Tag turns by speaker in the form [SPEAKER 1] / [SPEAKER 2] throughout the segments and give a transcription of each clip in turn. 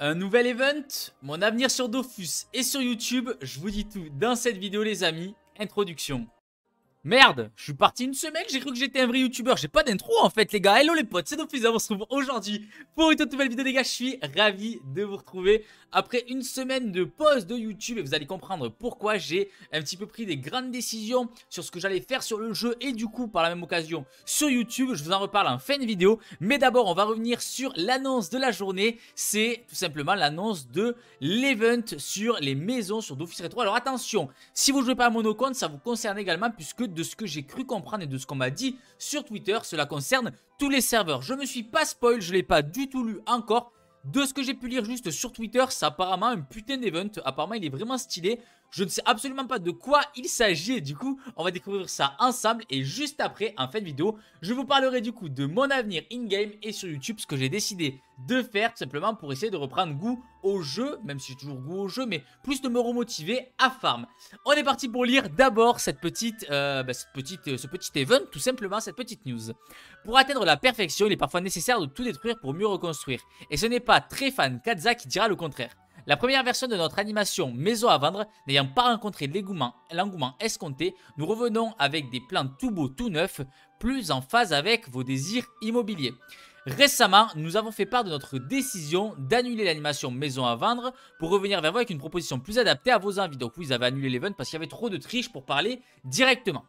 [SPEAKER 1] Un nouvel event, mon avenir sur Dofus et sur YouTube, je vous dis tout dans cette vidéo les amis. Introduction. Merde, je suis parti une semaine, j'ai cru que j'étais un vrai youtubeur, j'ai pas d'intro en fait les gars, hello les potes, c'est Dofus, on se retrouve aujourd'hui pour une toute nouvelle vidéo les gars, je suis ravi de vous retrouver après une semaine de pause de YouTube et vous allez comprendre pourquoi j'ai un petit peu pris des grandes décisions sur ce que j'allais faire sur le jeu et du coup par la même occasion sur YouTube, je vous en reparle en fin de vidéo, mais d'abord on va revenir sur l'annonce de la journée, c'est tout simplement l'annonce de l'event sur les maisons sur Dofus Retro, alors attention, si vous jouez pas à monocompte ça vous concerne également puisque de ce que j'ai cru comprendre et de ce qu'on m'a dit sur Twitter. Cela concerne tous les serveurs. Je me suis pas spoil, je l'ai pas du tout lu encore. De ce que j'ai pu lire juste sur Twitter, c'est apparemment un putain d'event. Apparemment, il est vraiment stylé. Je ne sais absolument pas de quoi il s'agit et du coup, on va découvrir ça ensemble et juste après, en fin de vidéo, je vous parlerai du coup de mon avenir in-game et sur YouTube, ce que j'ai décidé de faire tout simplement pour essayer de reprendre goût au jeu, même si j'ai toujours goût au jeu, mais plus de me remotiver à farm. On est parti pour lire d'abord cette petite, euh, bah, euh, ce petit event, tout simplement cette petite news. Pour atteindre la perfection, il est parfois nécessaire de tout détruire pour mieux reconstruire. Et ce n'est pas fan Kaza qui dira le contraire. La première version de notre animation Maison à vendre n'ayant pas rencontré l'engouement escompté, nous revenons avec des plans tout beaux, tout neufs, plus en phase avec vos désirs immobiliers. Récemment, nous avons fait part de notre décision d'annuler l'animation maison à vendre pour revenir vers vous avec une proposition plus adaptée à vos envies. Donc vous avez annulé l'event parce qu'il y avait trop de triche pour parler directement.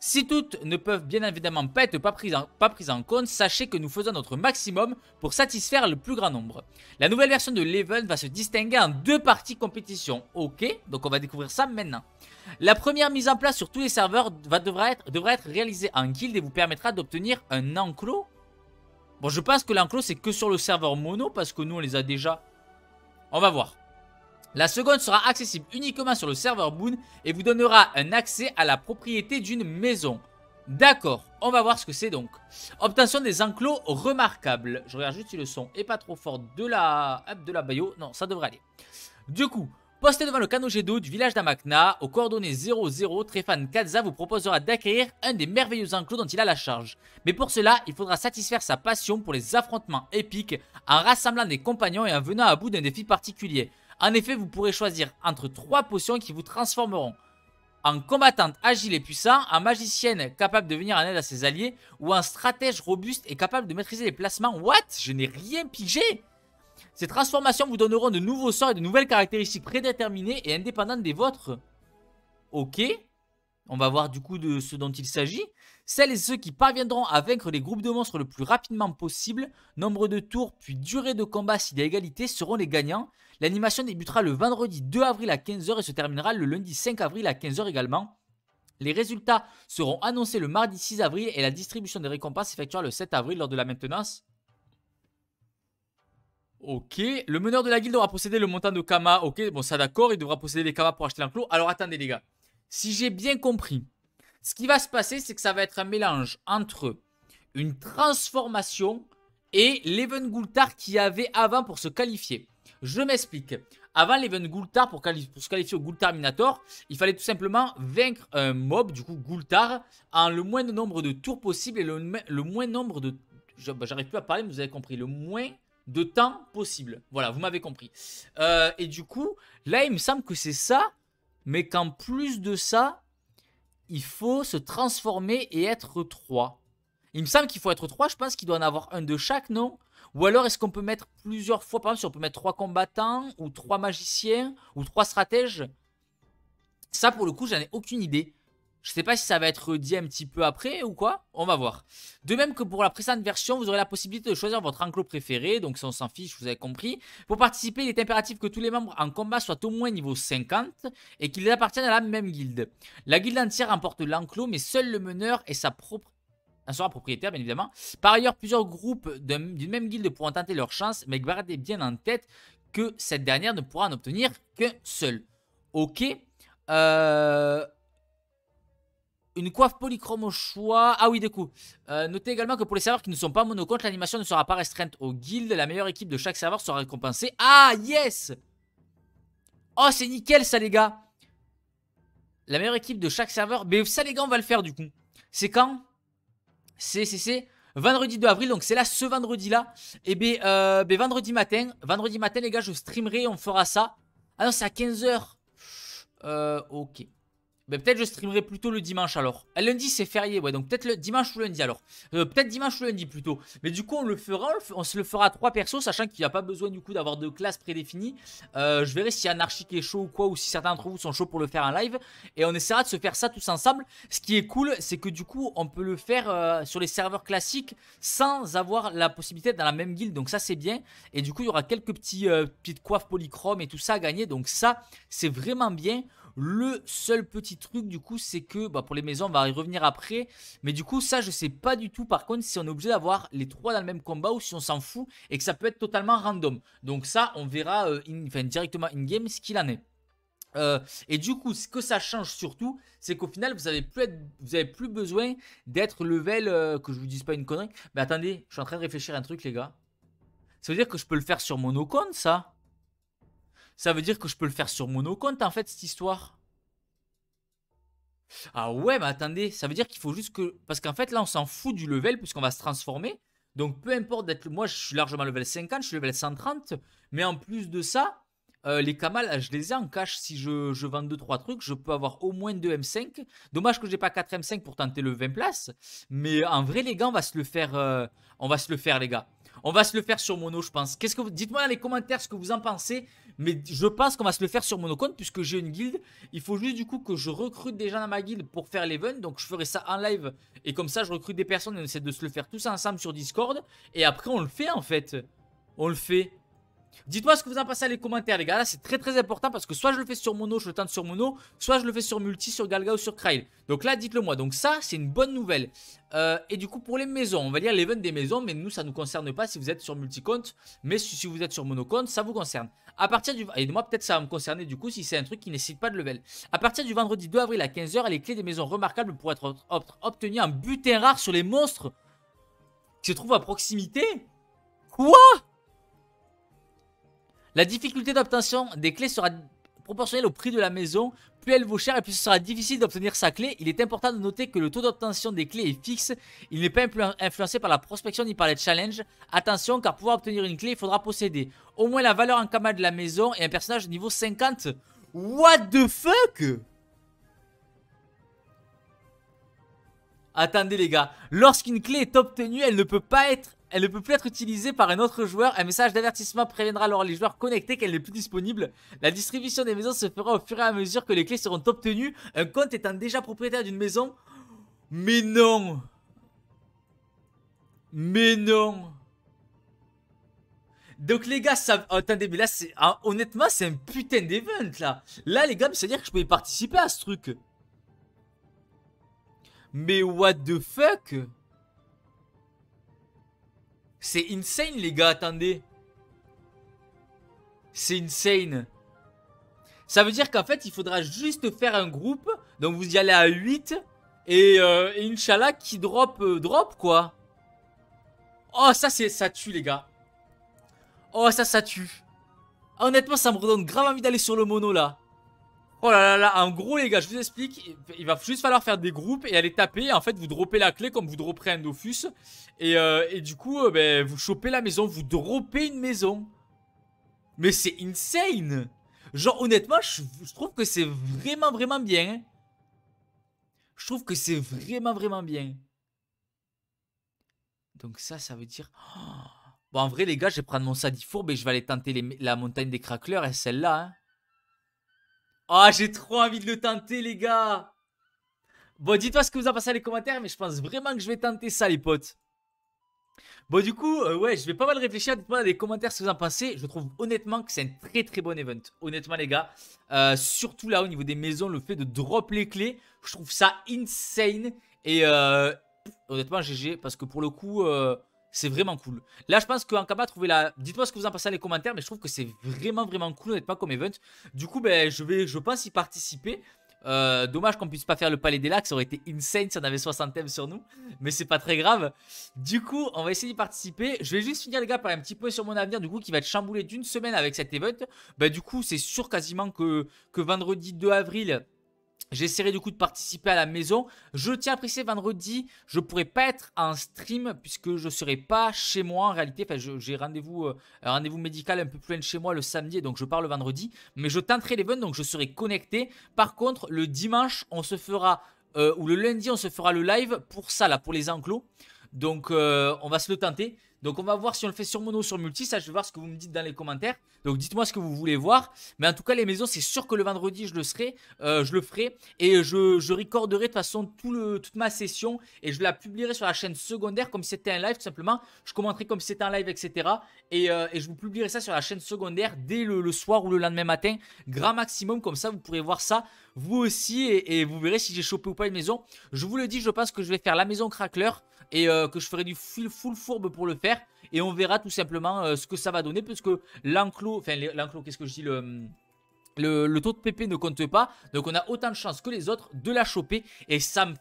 [SPEAKER 1] Si toutes ne peuvent bien évidemment pas être pas prises en, pas en compte, sachez que nous faisons notre maximum pour satisfaire le plus grand nombre. La nouvelle version de l'event va se distinguer en deux parties compétition. Ok, donc on va découvrir ça maintenant. La première mise en place sur tous les serveurs va, être, devra être réalisée en guild et vous permettra d'obtenir un enclos Bon, je pense que l'enclos, c'est que sur le serveur mono parce que nous, on les a déjà. On va voir. La seconde sera accessible uniquement sur le serveur Boon et vous donnera un accès à la propriété d'une maison. D'accord, on va voir ce que c'est donc. Obtention des enclos remarquables. Je regarde juste si le son est pas trop fort de la, de la bio. Non, ça devrait aller. Du coup, Posté devant le canot d'eau du village d'Amakna, aux coordonnées 00, Tréfan Kadza vous proposera d'acquérir un des merveilleux enclos dont il a la charge. Mais pour cela, il faudra satisfaire sa passion pour les affrontements épiques en rassemblant des compagnons et en venant à bout d'un défi particulier. En effet, vous pourrez choisir entre trois potions qui vous transformeront en combattante agile et puissant, en magicienne capable de venir en aide à ses alliés, ou en stratège robuste et capable de maîtriser les placements. What Je n'ai rien pigé ces transformations vous donneront de nouveaux sorts et de nouvelles caractéristiques prédéterminées et indépendantes des vôtres. Ok. On va voir du coup de ce dont il s'agit. Celles et ceux qui parviendront à vaincre les groupes de monstres le plus rapidement possible, nombre de tours puis durée de combat si y a égalité seront les gagnants. L'animation débutera le vendredi 2 avril à 15h et se terminera le lundi 5 avril à 15h également. Les résultats seront annoncés le mardi 6 avril et la distribution des récompenses s'effectuera le 7 avril lors de la maintenance. Ok, le meneur de la guilde devra posséder le montant de Kama. Ok, bon, ça d'accord, il devra posséder les Kama pour acheter l'enclos. Alors attendez, les gars, si j'ai bien compris, ce qui va se passer, c'est que ça va être un mélange entre une transformation et l'event Goultard qu'il y avait avant pour se qualifier. Je m'explique. Avant l'event Goultard, pour, se qualifier au gultar Minator, il fallait tout simplement vaincre un mob, du coup gultar en le moins de nombre de tours possible et le, le moins nombre de... Bah, j'arrive plus à parler, mais vous avez compris. Le moins de temps possible. Voilà, vous m'avez compris. Euh, et du coup, là, il me semble que c'est ça, mais qu'en plus de ça, il faut se transformer et être trois Il me semble qu'il faut être trois, je pense qu'il doit en avoir un de chaque, non Ou alors est-ce qu'on peut mettre plusieurs fois, par exemple, si on peut mettre trois combattants, ou trois magiciens, ou trois stratèges Ça, pour le coup, j'en ai aucune idée. Je sais pas si ça va être dit un petit peu après ou quoi, on va voir. De même que pour la précédente version, vous aurez la possibilité de choisir votre enclos préféré, donc si on s'en fiche, vous avez compris. Pour participer, il est impératif que tous les membres en combat soient au moins niveau 50 et qu'ils appartiennent à la même guilde. La guilde entière emporte l'enclos, mais seul le meneur et sa propre sera propriétaire, bien évidemment. Par ailleurs, plusieurs groupes d'une même guilde pourront tenter leur chance, mais gardez bien en tête que cette dernière ne pourra en obtenir qu'un seul. Ok. Euh, une coiffe polychrome au choix. Ah oui, du coup euh, notez également que pour les serveurs qui ne sont pas monocomptes, l'animation ne sera pas restreinte aux guildes. La meilleure équipe de chaque serveur sera récompensée. Ah, yes Oh, c'est nickel ça, les gars. La meilleure équipe de chaque serveur. Mais ça, les gars, on va le faire du coup. C'est quand C'est, c'est, vendredi 2 avril, donc c'est là ce vendredi là. Et eh ben, euh, ben, vendredi matin, vendredi matin les gars, je streamerai, on fera ça. Ah non, c'est à 15h. Euh, ok. Ben, peut-être je streamerai plutôt le dimanche alors. Euh, lundi c'est férié, ouais, donc peut-être le dimanche ou lundi alors. Euh, peut-être dimanche ou lundi plutôt. Mais du coup on le fera, on, se le fera à trois persos, sachant qu'il n'y a pas besoin du coup d'avoir de classe prédéfinie. Euh, je verrai si Anarchique est chaud ou quoi, ou si certains d'entre vous sont chauds pour le faire en live. Et on essaiera de se faire ça tous ensemble. Ce qui est cool, c'est que du coup on peut le faire sur les serveurs classiques sans avoir la possibilité d'être dans la même guild Donc ça c'est bien. Et du coup il y aura quelques petits, petites coiffes polychrome et tout ça à gagner. Donc ça c'est vraiment bien. Le seul petit truc du coup c'est que bah, pour les maisons on va y revenir après mais du coup ça je sais pas du tout par contre si on est obligé d'avoir les trois dans le même combat ou si on s'en fout et que ça peut être totalement random. Donc ça on verra euh, directement in-game ce qu'il en est. Euh, et du coup, ce que ça change surtout, c'est qu'au final, vous avez plus, besoin d'être level, euh, que je vous dise pas une connerie. Mais attendez, je suis en train de réfléchir à un truc, les gars. Ça veut dire que je peux le faire sur mon ça ça veut dire que je peux le faire sur mon compte en fait cette histoire. Ah ouais, mais attendez, ça veut dire qu'il faut juste que... Parce qu'en fait là on s'en fout du level puisqu'on va se transformer. Donc peu importe d'être... Moi je suis largement level 50, je suis level 130. Mais en plus de ça, euh, les Kamal, je les ai en cash. Si je, je vends 2-3 trucs, je peux avoir au moins 2 M5. Dommage que j'ai pas 4 M5 pour tenter le 20 places. Mais en vrai, les gars, on va se le faire. Euh, on va se le faire, les gars. On va se le faire sur mono, je pense. que Dites-moi dans les commentaires ce que vous en pensez. Mais je pense qu'on va se le faire sur mon compte puisque j'ai une guilde. Il faut juste du coup que je recrute des gens dans ma guilde pour faire l'event. Donc je ferai ça en live. Et comme ça, je recrute des personnes et on essaie de se le faire tous ensemble sur Discord. Et après, on le fait en fait. On le fait. Dites-moi ce que vous en pensez dans les commentaires, les gars. Là c'est très très important parce que soit je le fais sur mono, je le tente sur mono, soit je le fais sur multi, sur Galga ou sur Krail. Donc là, dites-le moi. Donc ça, c'est une bonne nouvelle. Euh, et du coup, pour les maisons, on va lire l'event des maisons, mais nous, ça ne nous concerne pas si vous êtes sur multi-compte. Mais si vous êtes sur mono-compte, ça vous concerne. À partir du. Et moi, peut-être ça va me concerner du coup si c'est un truc qui nécessite pas de level. À partir du vendredi 2 avril à 15h, les clés des maisons remarquables pour être obtenues en butin rare sur les monstres qui se trouvent à proximité. Quoi la difficulté d'obtention des clés sera proportionnelle au prix de la maison. Plus elle vaut cher et plus ce sera difficile d'obtenir sa clé. Il est important de noter que le taux d'obtention des clés est fixe. Il n'est pas influencé par la prospection ni par les challenges. Attention car pouvoir obtenir une clé, il faudra posséder au moins la valeur en kama de la maison et un personnage niveau 50. What the fuck Attendez les gars, lorsqu'une clé est obtenue, elle ne peut pas être elle ne peut plus être utilisée par un autre joueur. Un message d'avertissement préviendra alors les joueurs connectés qu'elle n'est plus disponible. La distribution des maisons se fera au fur et à mesure que les clés seront obtenues, un compte étant déjà propriétaire d'une maison. Mais non Mais non donc les gars, ça... Oh, attendez, mais là, c'est ah, honnêtement, c'est un putain d'event, là. Là, les gars, c'est-à-dire que je pouvais participer à ce truc. Mais what the fuck c'est insane, les gars, attendez. C'est insane. Ça veut dire qu'en fait, il faudra juste faire un groupe. Donc, vous y allez à 8. Et, euh, Inch'Allah qui drop, euh, drop, quoi. Oh, ça, c'est ça tue, les gars. Oh, ça, ça tue. Honnêtement, ça me redonne grave envie d'aller sur le mono, là. Oh là là là, en gros les gars, je vous explique, il va juste falloir faire des groupes et aller taper. En fait, vous dropez la clé comme vous dropez un Dofus. Et, euh, du coup, euh, ben, vous chopez la maison, vous dropez une maison. Mais c'est insane Genre honnêtement, je, trouve que c'est vraiment vraiment bien. Je trouve que c'est vraiment vraiment bien. Donc ça, ça veut dire... Oh. bon, en vrai les gars, je vais prendre mon sadifourbe et je vais aller tenter la montagne des craqueleurs et celle-là. Hein oh, j'ai trop envie de le tenter, les gars. Bon, dites-moi ce que vous en pensez dans les commentaires, mais je pense vraiment que je vais tenter ça, les potes. Bon, du coup, euh, ouais, je vais pas mal réfléchir. Dites-moi dans les commentaires ce que vous en pensez. Je trouve honnêtement que c'est un très très bon event. Honnêtement, les gars. Euh, surtout là, au niveau des maisons, le fait de drop les clés, je trouve ça insane. Et euh, honnêtement, GG, parce que pour le coup. C'est vraiment cool. Là, je pense qu'Ankama a la. Dites-moi ce que vous en pensez dans les commentaires, mais je trouve que c'est vraiment, vraiment cool n'est pas comme event. Du coup, ben, je, vais, je pense y participer. Euh, dommage qu'on puisse pas faire le palais des lacs, ça aurait été insane si on avait 60 thèmes sur nous, mais c'est pas très grave. Du coup, on va essayer d'y participer. Je vais juste finir les gars par un petit peu sur mon avenir, du coup, qui va être chamboulé d'une semaine avec cet event. Ben, du coup, c'est sûr quasiment que, que vendredi 2 avril, J'essaierai du coup de participer à la maison. Je tiens à préciser vendredi, je pourrai pas être en stream puisque je serai pas chez moi en réalité. Enfin, j'ai euh, rendez-vous médical un peu plus loin de chez moi le samedi, donc je pars le vendredi. Mais je tenterai l'event, donc je serai connecté. Par contre, le dimanche, on se fera euh, ou le lundi, on se fera le live pour ça là, pour les enclos. Donc, euh, on va se le tenter. Donc on va voir si on le fait sur mono ou sur multi. Ça, je vais voir ce que vous me dites dans les commentaires. Donc dites-moi ce que vous voulez voir. Mais en tout cas, les maisons, c'est sûr que le vendredi, je le euh, je le ferai. Et je, recorderai de toute façon toute ma session. Et je la publierai sur la chaîne secondaire comme si c'était un live, tout simplement. Je commenterai comme si c'était un live, etc. Euh, et, je vous publierai ça sur la chaîne secondaire dès le, le soir ou le lendemain matin. Grand maximum, comme ça, vous pourrez voir ça vous aussi et, vous verrez si j'ai chopé ou pas une maison. Je vous le dis, je pense que je vais faire la maison crackler et euh, que je ferai du full, fourbe pour le faire. Et on verra tout simplement euh, ce que ça va donner Parce que l'enclos, enfin l'enclos, qu'est-ce que je dis le le, taux de PP ne compte pas. Donc on a autant de chances que les autres de la choper. Et ça me,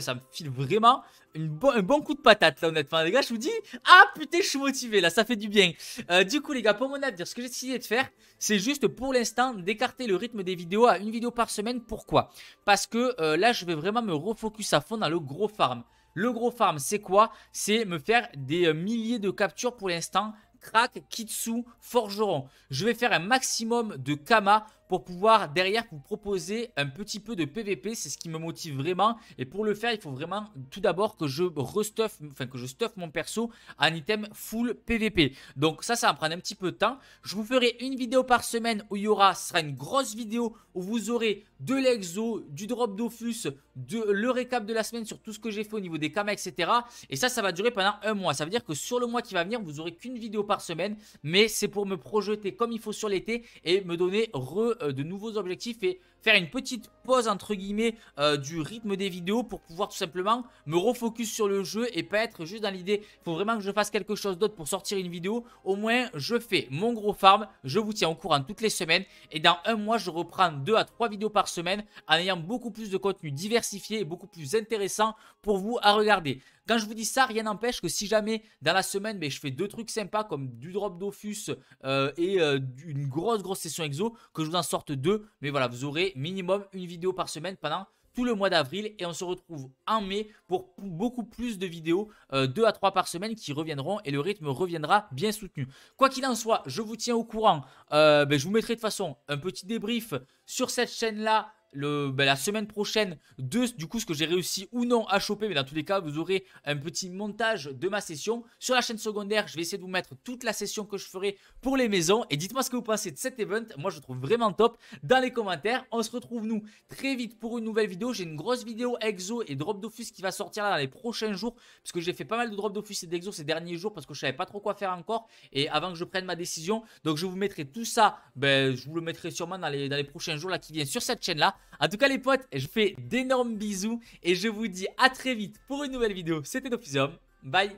[SPEAKER 1] ça, me file vraiment un bon coup de patate là honnêtement les gars. Je vous dis, ah putain je suis motivé là, ça fait du bien. Euh, du coup les gars, pour mon dire ce que j'ai décidé de faire, c'est juste pour l'instant d'écarter le rythme des vidéos à une vidéo par semaine. Pourquoi Parce que euh, là je vais vraiment me refocus à fond dans le gros farm. Le gros farm, c'est quoi C'est me faire des euh, milliers de captures pour l'instant Crack, Kitsu, Forgeron. Je vais faire un maximum de Kama pour pouvoir derrière vous proposer un petit peu de PVP. C'est ce qui me motive vraiment. Et pour le faire, il faut vraiment tout d'abord que je restuff, enfin que je stuff mon perso en item full PVP. Donc ça, ça va prendre un petit peu de temps. Je vous ferai une vidéo par semaine où il y aura, ce sera une grosse vidéo où vous aurez de l'exo, du drop d'Offus, de le récap de la semaine sur tout ce que j'ai fait au niveau des camas, etc. Et ça, ça va durer pendant un mois. Ça veut dire que sur le mois qui va venir, vous aurez qu'une vidéo par semaine, mais c'est pour me projeter comme il faut sur l'été et me donner euh, de nouveaux objectifs et faire une petite pause entre guillemets euh, du rythme des vidéos pour pouvoir tout simplement me refocus sur le jeu et pas être juste dans l'idée il faut vraiment que je fasse quelque chose d'autre pour sortir une vidéo au moins je fais mon gros farm je vous tiens au courant toutes les semaines et dans un mois je reprends Deux à trois vidéos par semaine en ayant beaucoup plus de contenu diversifié et beaucoup plus intéressant pour vous à regarder quand je vous dis ça, rien n'empêche que si jamais dans la semaine, mais ben, je fais deux trucs sympas comme du drop d'Offus euh, et euh, une grosse grosse session exo, que je vous en sorte deux. Mais voilà, vous aurez minimum une vidéo par semaine pendant tout le mois d'avril et on se retrouve en mai pour beaucoup plus de vidéos, 2 euh, à 3 par semaine qui reviendront et le rythme reviendra bien soutenu. Quoi qu'il en soit, je vous tiens au courant, euh, ben, je vous mettrai de façon un petit débrief sur cette chaîne-là bah, la semaine prochaine de du coup ce que j'ai réussi ou non à choper. Mais dans tous les cas, vous aurez un petit montage de ma session. Sur la chaîne secondaire, je vais essayer de vous mettre toute la session que je ferai pour les maisons. Et dites-moi ce que vous pensez de cet event. Moi, je trouve vraiment top dans les commentaires. On se retrouve nous très vite pour une nouvelle vidéo. J'ai une grosse vidéo exo et drop d'office qui va sortir dans les prochains jours. Parce que j'ai fait pas mal de drop d'office et d'exo ces derniers jours parce que je savais pas trop quoi faire encore. Et avant que je prenne ma décision, donc je vous mettrai tout ça. Ben, je vous le mettrai sûrement dans les, dans les prochains jours là qui viennent sur cette chaîne là. En tout cas les potes, je fais d'énormes bisous et je vous dis à très vite pour une nouvelle vidéo. C'était Dofisum. Bye